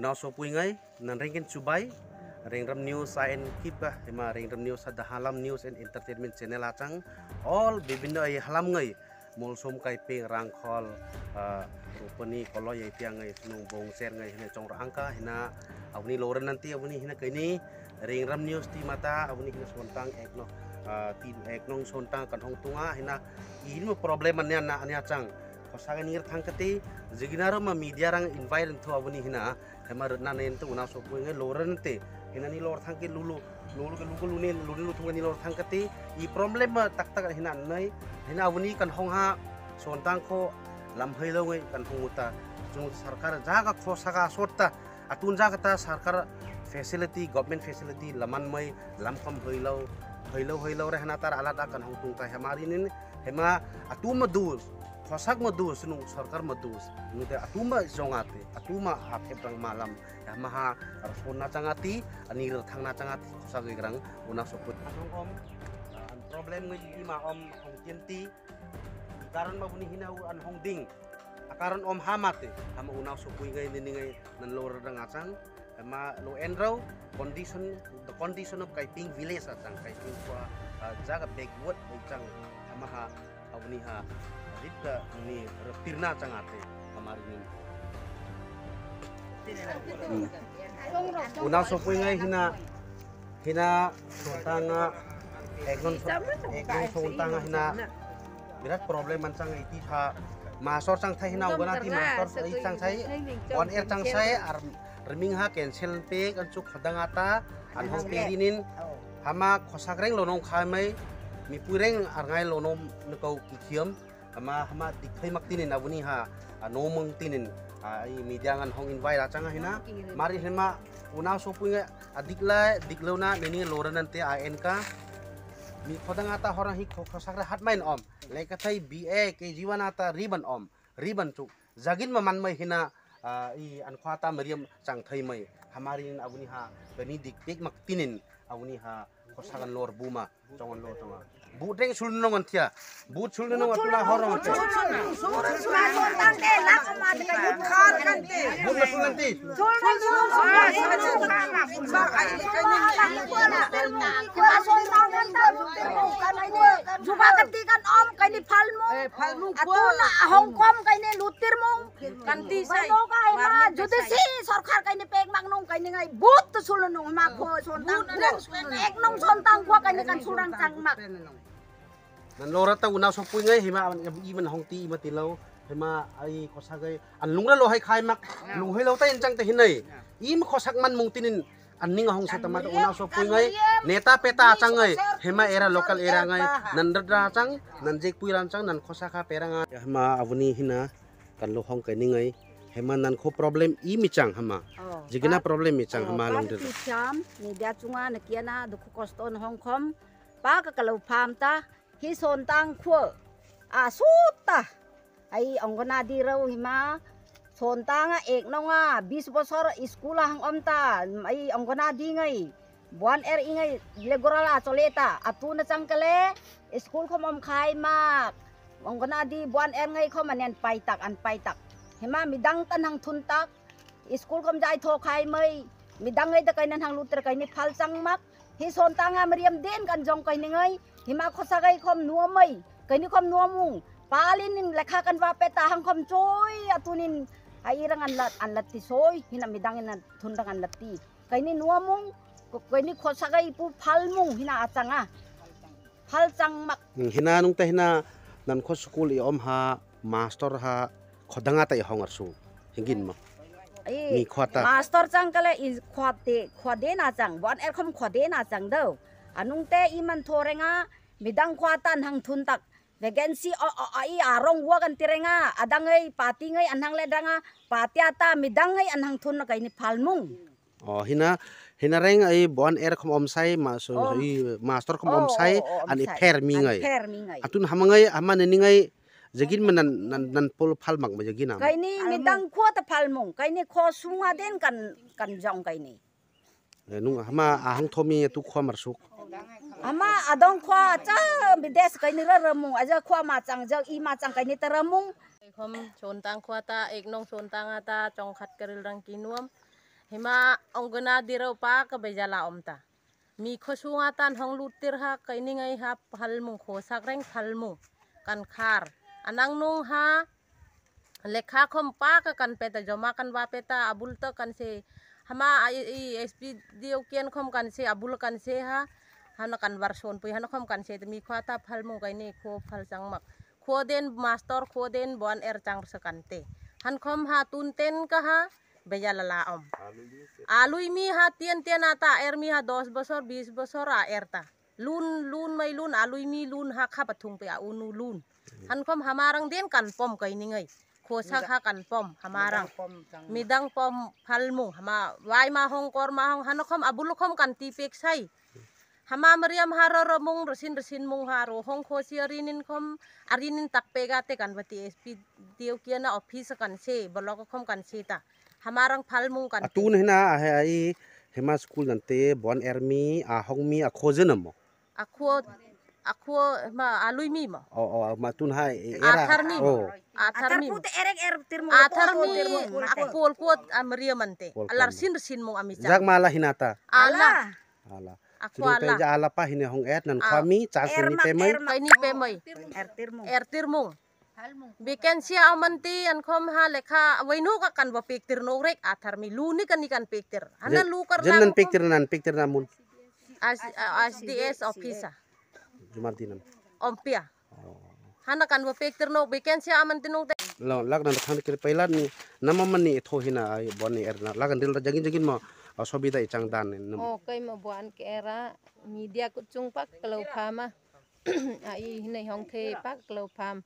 unaw so puingay nan ringin subay Ringram News and Kipa hima Ringram News ada halam news and entertainment channel acang all bibinda ai halam ngai mulsum kai ping rangkhol uh, rupani kolo yai tiang ngai sunung bong ser ngai hina chong angka hina abuni loren nanti abuni hina kaini Ringram News ti mata abuni hina sontang ekno uh, tin eknong sontang kanhong tunga hina ini problem ania na ania chang kosangan nir tangkati ziginaro ma media rang invite to abuni hina hema rena to una sopu nge loren te hina ni lor tangki lulu lulu ke lulu lune lulu lulu tunga ni lor tangkati i problem ma tak tak hina nai hina abuni kan hong ha sontang lam hai lo ngai kan hong uta jung sarkar jaga kosaka sorta atun jaga ta sarkar facility government facility laman mai lam kom hai lo hai lo hai lo rehna tar alat akan hong tungka. ta hemari hema atuma dus kosak modus nung sarkar modus nude atuma jongate atuma hape prang malam ya maha cangati, anir ani na cangati, changati khosak grang una soput ah, om problem ngi ma om hong tienti karon buni hinau an hong ding akaron om hamate hama una sopui ngai ni ngai nan lor rang ngachang eh, ma lo endrau condition the condition of kaiping village achang kaiping kwa ah, jaga backward achang cang, ha avni ha રિત ની તીરના ચંગાતે અમારી ની ઉના સોપુઈ ngai hina hina sotanga ekon ekon sotanga hina birat problem man chang iti ha, masor chang thai hina ubana ti masor ai chang thai on air chang sai ar reming ha cancel pe kan chuk khadanga ta an hong perinin hama khosakreng lonong khai mai mi pureng ar ngai lonom nako kikiam kama hama dikhai mak tinin abuni ha no tinin ai midiangan hong invite achanga hina mari hema una sopuinga adikla diklauna nini loranante an ka mi khodanga ta hora hi khosakra hatmain om thai ba ke jiwana ta riban om riban tu jagin ma manmai hina i mariam meriam thai mai hamari abuni ha bani dik pek mak tinin abuni ha khosagan lor buma chongon lor tonga 부탱 술는 건티야 부 술는 건티나 허롱 건티 술는 술한테 라고마니까 카르간테 부 술는데 술는 술는 Juba kanti kan om kani palmu atuna Hongkong kani lutir mong kanti sai ma jodi si sarkar kani pek ngai but sulunung ma ko ek nong sontang ko kani kan surang sang mak nan lora ta una so pui ngai hima i hong ti ma ti lo hima ai ko sa an lung lo hai khai mak lu hai lo ta in chang ta hin nei i ma man mung tinin an ning hong sa ta ma ta una so pui ngai neta peta chang ngai hima era lokal era ngai nan ra chang nan jek pui ran chang nan ko sa hima avuni hina kan lo hong kai ni ngai hema nan ko oh, problem i mi chang hama jigna oh, problem mi chang hama long de cham ni da chunga na kia du ko kosto hong khom pa ka kalau pham ta ฮิสซนตังคัวอาสุตตาไอองกนาดีเราหิมาสซนตังอ่เอกน้องอ่ะบิสปอสอร์อิสกูลาหงอมตาไอองกนาดีไงบวนเอร์อิงไงเลกราลาโซเลตาอัตูนจังเกะเลสกูลขมอมคายมากองกนาดีบวนเอร์ไงเขามาเนีนนไปตักอันไปตักเห็นมามีดังตันหังทุนตักสกูลขมใจโทคายไม่มีดังไงตะไกนันหังลุตะไกนี่พัลจังมากฮิสซนตังอ่ะมเรียมเด่นกันจงไกนี่ไงมา่มาสักไอคอมนัวไม่เคยนี่คอมนัวมุงปาลินินเลขากันว่าเปตาหังคอมจอยอตุนินไอ้รังอันลัดอันลัดที่ซวยหินามิดังนันทุนดังอันลัดที่เคยนี่นัวมุงเคยนี่เขสไกปูพัลมุงหินาอาจังอ่ะพัลจังมักหินานุ่งแต่หินานั่นคขสกุลออมฮามาสเตอร์ฮาขดังอาแตยห้องอัศวหิงกินมั้งมีขวดตามาสเตอร์จังก็เลยขวดเตขวดเดน่าจังวันเอ็คคอมขวดเดน่าจังเด้ออันนุ่งเต่อีมันโทเรงอ่ะ midang kuatan hang thun tak vacancy o o ai arong wa kan tirenga adangai pati ngai anhang ledanga patia ta midang ngai anhang thun na kai ni phalmung oh hina hina reng ai bon air er khom omsai ma so oh. i master khom om oh, sai oh, ani fair mi ngai atun hamangai amane ni ngai jagin man nan nan pol phalmak ma jagin am kai ni midang kuat ta phalmung kai ni kho sunga den kan kan jong kai ni nung ama ahang thomi tu khwa mar suk ama adong khwa cha bides kai ni ramu aja khwa ma chang i ma chang kai ni taramung khom chon tang khwa ta ek nong chon tang ata chong khat karil rang kinuam hima ongna diro pa ka bejala omta mi khosunga tan hong lutir ha kaini ngai ha halmu, khosak reng halmu, kan khar anang nung ha lekha khom pa ka kan peta joma kan wa peta abul kan se hama sp dio kian kom kan se abul kan se ha hana kan war son pui hana kom kan se mi kwa ta phal mo kai ne ko phal chang mak kho den master kho den bon er chang se kan te han kom ha tun ten ka ha beja lala om alui mi ha tien tien ata er mi ha 10 bosor 20 bosor a er ta lun lun mai lun alui mi lun ha kha pathung pe a unu lun han hama hamarang den kan pom kai ni ngai kosa pom hamarang midang pom palmu hama wai mahong kor mahong hanokom abulukom kan tipek sai hama meriam haroro mung resin resin mung haro hong kosi arinin kom kan bati sp tiu kiana opis kan se bolok kom kan se hamarang palmung kan atun hina hai hema school nante bon ermi ahong mi Aku ma alumi ma oh oh tun hai eh, era athar mi oh athar mi put erek er athar mi ah, mante alar sin sin mong ami jak mala hinata ala ala aku ala ja ala pa hine hong et nan ah. khami cha ni pemai ni pemai er tirmo er amanti er er an ha lekha wainu ka kan ba pektir no rek athar mi lu ni kan, kan hana lu kar nan pektir nan pektir namun as uh, as officer jumat dinan ompia oh. hana kan wa pek terno aman tinung te Loh, lag na khang kir paila ni nama mani tho hina ai boni erna lagan dil jagin jagin ma asubida ichang dan oh kai ma buan ke era media ku chung pak kalau phama ai hinai hong the pak kalau pham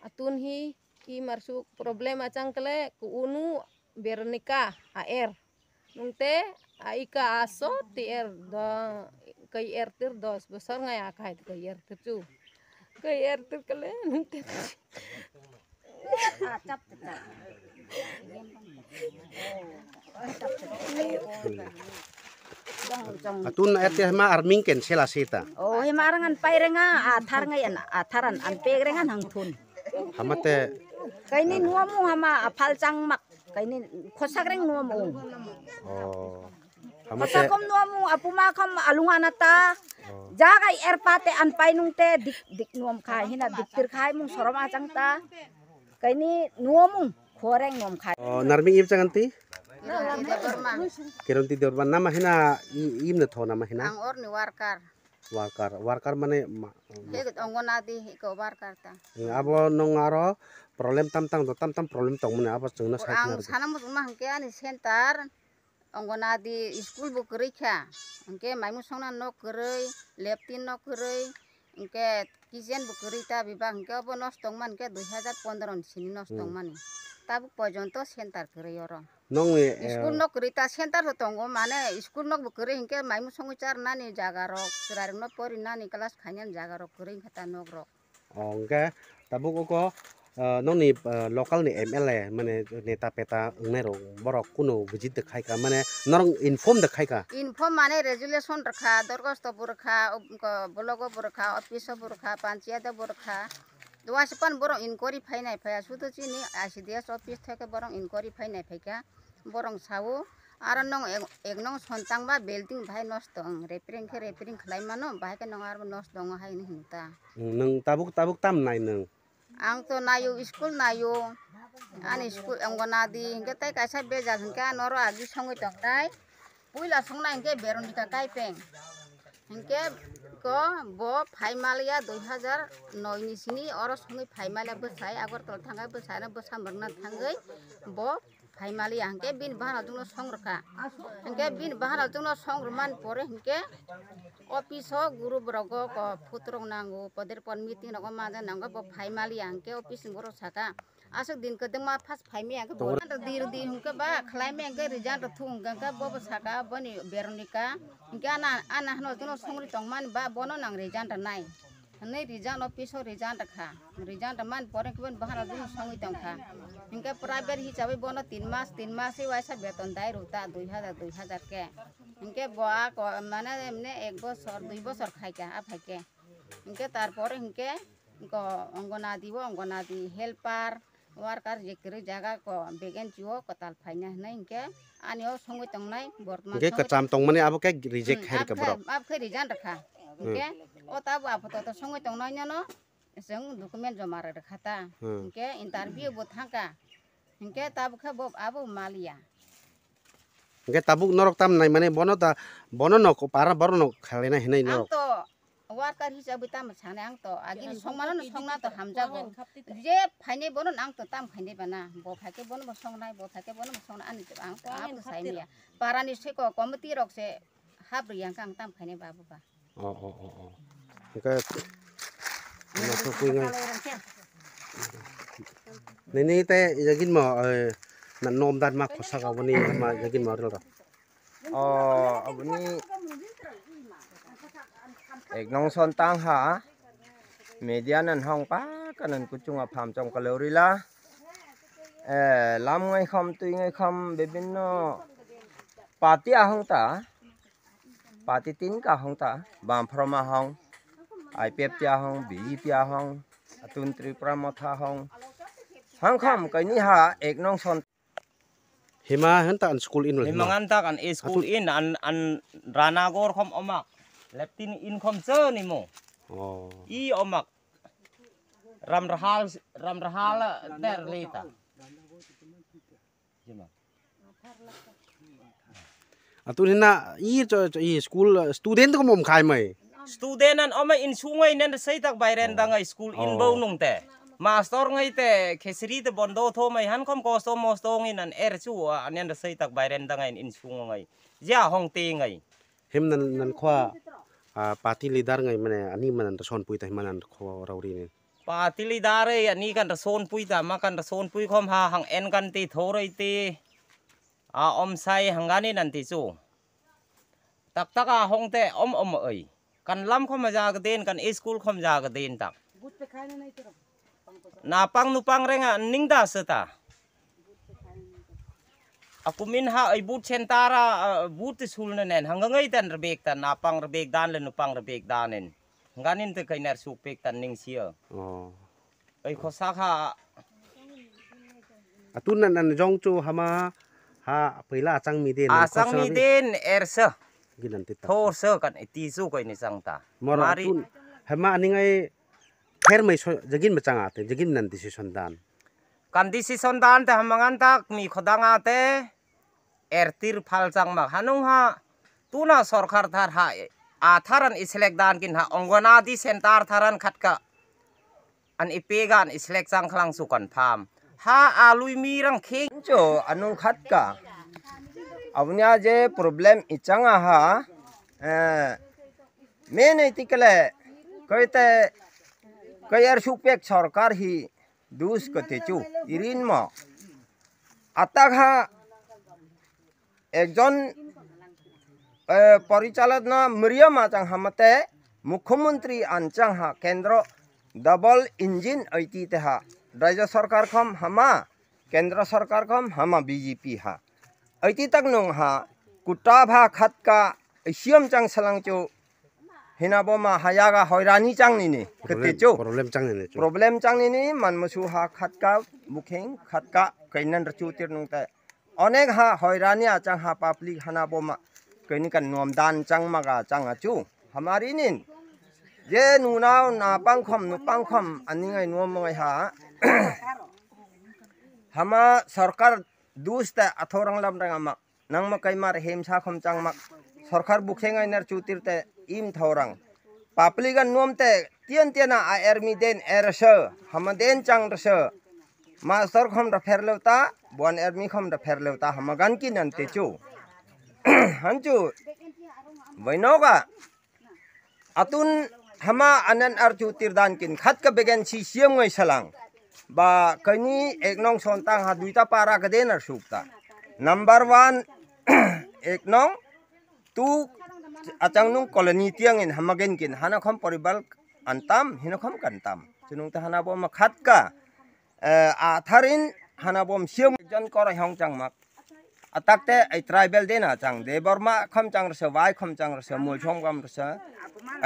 atun hi ki marsu problem achang kale ku unu bernika aer nungte aika aso ti er da काही एरतीर दस tu kai आखा आहेत काही एरतीर चू काही एरतीर कले Atun ati ma arming ken sela sita. Oh, he marangan pairenga athar ngai an atharan an hang hangthun. Hamate kaini nuamu hama afal mak kaini khosagreng nuamu. Oh. Masakom no mo apuma kam alunga na ta. Oh. Jaga air pate anpai nung te dik dik nuam kai hina dik tir kai mung sorom acang ta. Kai ni nuam koreng nuam kai. Oh narming ip jangan ti. Kiron ti dorban nama hina im na tho nama hina. Ang or ni warkar. warkar warkar mane ikut ongona di iko warkar ta abo nongaro problem tam tang tam tam problem tong mane apa cengna Ang sana mut mah ke ani sentar. अंगनादि school बो करीक्षा उनके माइमू संगना न करई लेफ्टिन न करई उनके किचेन बो करीता विभाग उनके अब नष्ट मान के दुई हजार पंद्रह निसिनी नष्ट मानी तब पर्यंत सेंटर करई और स्कूल न करीता सेंटर हो तंगो माने स्कूल न बो करी इनके माइमू संग चार नानी जागा रो सुरार न परी नानी क्लास खाने जागा रो करी खता नोग रो ओके तब को माने नेता पेटाइ देखाइ माने रेजुलन रखा दरखस्ट बरखा ब्लक बफिसो बन्चायत बर्खा दवाक्वरी फै नै फै सुनि आइसिडिएस अफिस थनकुवारी फैले फैका बरङ साउ नष्ट रेपिरिङ रेपरिङ खाइमो बस् ताबुक है नाम नै हम तो ना यो स्कूल ना यो आनी स्कूल अंगना दी हिंगे तय कैसा बेजा हिंगे नरो आगे संगे टंगटाई पुला संगना हिंगे बेरोन बिका काई पेंग हिंगे को बो फाइमालिया 2009 हजार नौनी सिनी और संगे फाइमालिया बसाई अगर तल थांगा बसाई ना बसा मरना थांगे बो ভাইমালি হাঁকে বিন বাহানা জন্য সংরক্ষা হাঁকে বিন বাহানা জন্য সংরমান পরে হাঁকে অফিস গুরু বর্গ ফুতরং নাঙ্গো পদের পর মিটিং রঙ মাঝে নাঙ্গো ভাইমালি হাঁকে অফিস বড় সাকা আসক দিন কদম মা ফাস ফাইমি আগে বোরান দির দি হুকে বা খলাইমে আগে রিজান থুং গঙ্গা বব সাকা বনি বেরনিকা গনা আনা হনো জন্য সংরি তংমান বা বনো নাং রিজান নাই नै रिजान अफिसाव रिजान रखा रिजान मान परे के बहाना दिन संगे तंखा इनका प्राइवेट हिसाब बन तीन मास तीन मास ही वैसा वेतन दाय रोता दुई हज़ार दुई हज़ार के इनके बा मैंने एमने एक बसर दुई बसर खाई के आ फाइके इनके तारपर इनके इनको अंगनादी वो अंगनादी हेल्पार वार्कार जेकरी जगह को बेगेन चुओ कताल फाइना हनै इनके आनियो संगे तंगनाय वर्तमान के कचाम तंग माने अब के रिजेक्ट है के बरो अब के रिजान रखा इनके ota ba photo to songoi tong nai no jeng dokumen joma re khata ke interview bo thaka ke tab kha bo abo malia ke tabuk norok tam nai mane bono ta bono no ko para boro no khale na hinai no to worker hisabe tam chane ang to agi songmano no songna to hamjago Jep, phaine bono angto tam phaine bana bo phake bono bo songnai bo phake bono bo songna ani angto to ap saimia ya. parani se ko komiti rok se habri yang kang tam phaine babu ba oh oh oh oh 그러니까 nó quy ngay nên nên thế giờ kinh mà ờ, nặn nôm đan mặc của sao cái này mà giờ ờ, ờ, kinh mà rồi đó, à, bên này ek nong son tang ha media nan hong pa cái kanan ku chunga pham chong ka lori la làm e lam ngai khom tui bên khom bibinno pati ahong ta pati tin ka hong ta bam phroma hong aipep tia hong bi tia hong atun tri pramotha hong hang kham kai ek nong hema han school in hema ngan ta kan, eh, school in an an rana gor omak leptin in khom che ni oh i omak ram rahal ram rahal i cho cho school student ko mom khai สตูเดนันออมาอินชุงไงนั่นใช่ตักใบเรนดังไงสกูลอินบ่าวนุ่งแต่มาสตอร์งไยแต่เคสรีแต่บอนโดทอมไอฮันคอมกอสโตมอสโตงนั่นเอร์ชัวอันนั้นใช่ตักใบเรนดังไงอินชุงไงย่าห้องเตีไงเห็นนั่นนั่นข้าปาร์ตี้ลีดาร์ไงมันอันนี้มันนั่นชอนปุยแต่มันนั่นข้าเราดีเนี่ยปาร์ตี้ลีดาร์ไออันนี้กันจะโซนปุยแต่มากันจะโซนปุยคอมฮะหังเอ็นกันตีโทรไอตีอ่าอมไซห่างกันนี่นั่นตีจูตักตักอาห้องเตะอมอมเอ้ cần kan lam khom ja ga den kan school không ja ga den ta gut pe khai nai tro na pang nu pang renga ning da sa ta aku min ha ai chen but sentara but sul na nen hanga ngai tan rebek tan na pang rebek dan le nu pang rebek dan nen nganin te kainar su pek tan ning sia oh ai kho sa kha atun nan nan jong chu hama ha पहिला चांग मिदेन आ चांग मिदेन एरसा ginan ti kan eh, ti su koi ni sang ta mari hema aningai her mai jagin ma changa te jagin nan ti si sondan kan ti si te hamangan tak mi khodanga te ertir phal chang ma hanung ha tuna sarkar thar ha atharan islek dan kin ha ongonadi sentar tharan khatka an ipegan islek sang khlang su kan pham ha alui mi rang kheng cho anung khatka अपना जे प्रॉब्लम इचंगा हा मेन इतिकले कहते कैर सुपेक सरकार ही दूस कते चु इन मतक हा एक जन परिचालना मरियम आचंग हमते मुख्यमंत्री आंचंग हा केंद्र डबल इंजिन ऐति तेहा राज्य सरकार खम हमा केंद्र सरकार खम हमा बीजेपी हा ไอ้ที่ตั้งนงหากุตาภาขัดกะไอ้เชื่อมจังสลังโจเห็นบ่มาหายากะหอยรานีจังนี่นี่กติดโจ problem จังนี่นี่ problem จังนี่นี่มันมาชูหาขัดกะบุขเฮงขัดกะเกินนันรจูเตียนงแต่อเนกหาหอยรานีอาจังหาปาปลีหหนาบ่มาเกนี่กันนวมดานจังมากะจังอาจูหามารีนินเจนูน้าวนาปังคมนูปังคมอันนี้ไงนวมไงหาหามาส स र क ा์ dusta athorang lam rang amak nang makai mar hem sa khom chang mak sarkar bukhengai nar chutir te im thorang papligan nom te tian tiana a ermi den ersa hamaden chang rsa ma sar khom ra pher leuta bon ermi khom ra pher leuta hamagan ki nan te chu hanchu vainoga atun hama anan archu tirdan kin khat ka begen si siam ngai salang ba kani ek nong sontang ha duita para kade na sukta number 1 ek nong tu achang nung koloni tiang in hamagen kin hana khom paribal antam hina khom kantam chunung ta hana bom khat ka atharin hana bom siam jan kor hong chang mak atakte ai tribal de na chang de burma khom chang se wai khom chang se mul chom gam se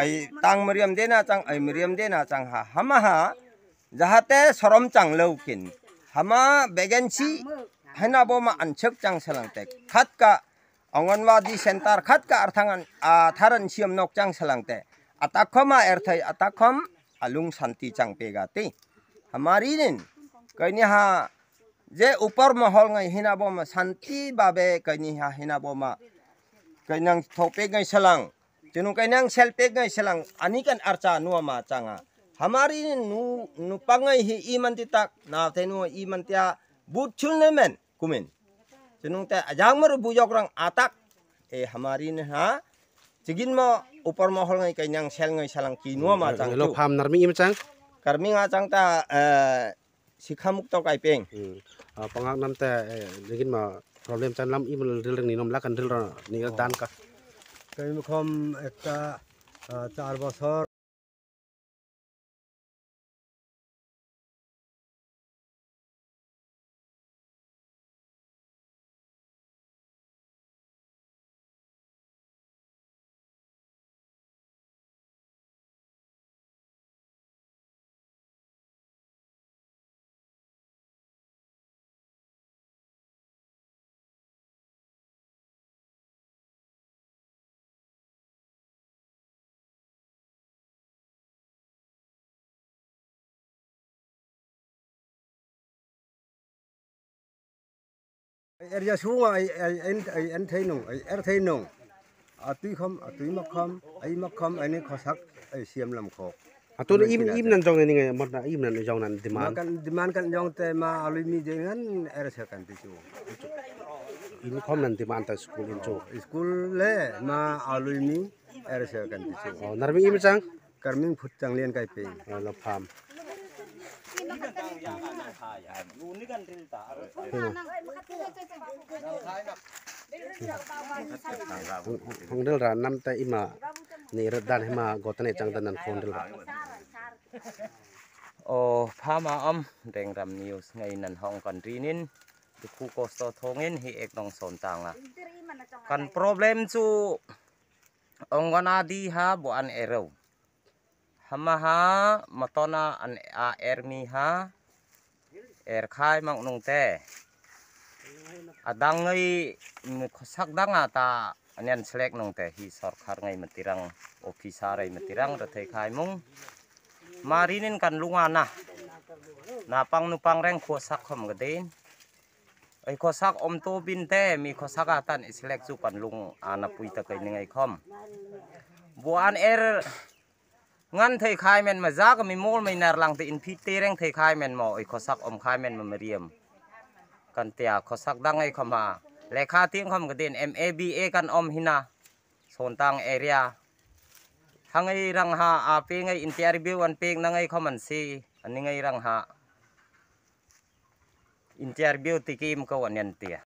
ai tang miriam de na chang ai miriam de na chang ha hama ha যাহাতে সরম চাংলেও কিন হামা ভ্যাকেন্সি হেনাবো মা আনছক চাং সালাংতে খাতকা অঙ্গনওয়াদি সেন্টার খাতকা আর্থাঙ্গান আথারন সিয়ম নক চাং সালাংতে আতাখমা এরথাই আতাখম আলুং শান্তি চাং পেগাতে हमारी निन कहनी हा जे ऊपर महल गई हिना बोम शांति बाबे कहनी हा हिना बोमा कहना थोपे गई सलंग चुनु कहना सेल्पे गई सलंग अनिकन अर्चा नुआ मा चांगा hamari nu nu pangai hi iman ti tak na tenu iman tia butchul ne men kumin cenung ta ajang mar bu jok rang atak e hamari ne ha jigin mo upar mo hol ngai kainyang sel ngai salang kinu ma chang lo pham narmi im chang karmi nga chang ta e, sikha muk to kai peng hmm. pangak nam ta jigin e, ma problem chan lam im ril ni nom lakan ril ni dan ka kai mukham ekta 4 bosor Er ja sung ai ai en ai en thei nong ai er thei nong. A tui khom a tui mak khom ai mak khom ai ne khosak ai siam lam khok. Atau im im nan jong ni ngai mat na im nan jong nan demand. Makan demand kan jong te ma alumni dengan er sekan ti chu. Ini kom nan demand ta school in chu. School le ma alumni er sekan ti chu. Oh narmi im chang. Karming phut chang lian kai pe. Oh la pham hongdel ra nam ta ima ni redan dan gotane chang dan nan hongdel o phama om reng ram news ngai nan hong kan rinin tu khu ko so hi ek nong son tanga kan problem chu ongona di ha bo an erau hamaha matona an a ermi ha er khai mang nong te adang ngai khosak danga ta anian selek nong te hi sarkar ngai matirang officer ai matirang rathai khai mung marinin kan lunga na napang nupang reng khosak khom gadin ai khosak om to bin te mi khosak atan selek chu pan lung ana pui ta kai ningai khom buan er งั้นเทคายแมนมาจากมีมมลไม่นารังติอินพีเตเรงเทคายแมนมอไอ้ขอสักอมคายแมนมาเรียมกันเตียขอสักดังไอ้ขมาเลขาทีงคำกระเด็น MABA กันอมหินาโซนตังเอเรียทังไอรังหาอาเปงไออินเตียร์บิวันเปงนั่งไอ้ขมันซีอันนี้ไอรังหาอินเตียร์บิวติกิมก็วันยันเตีย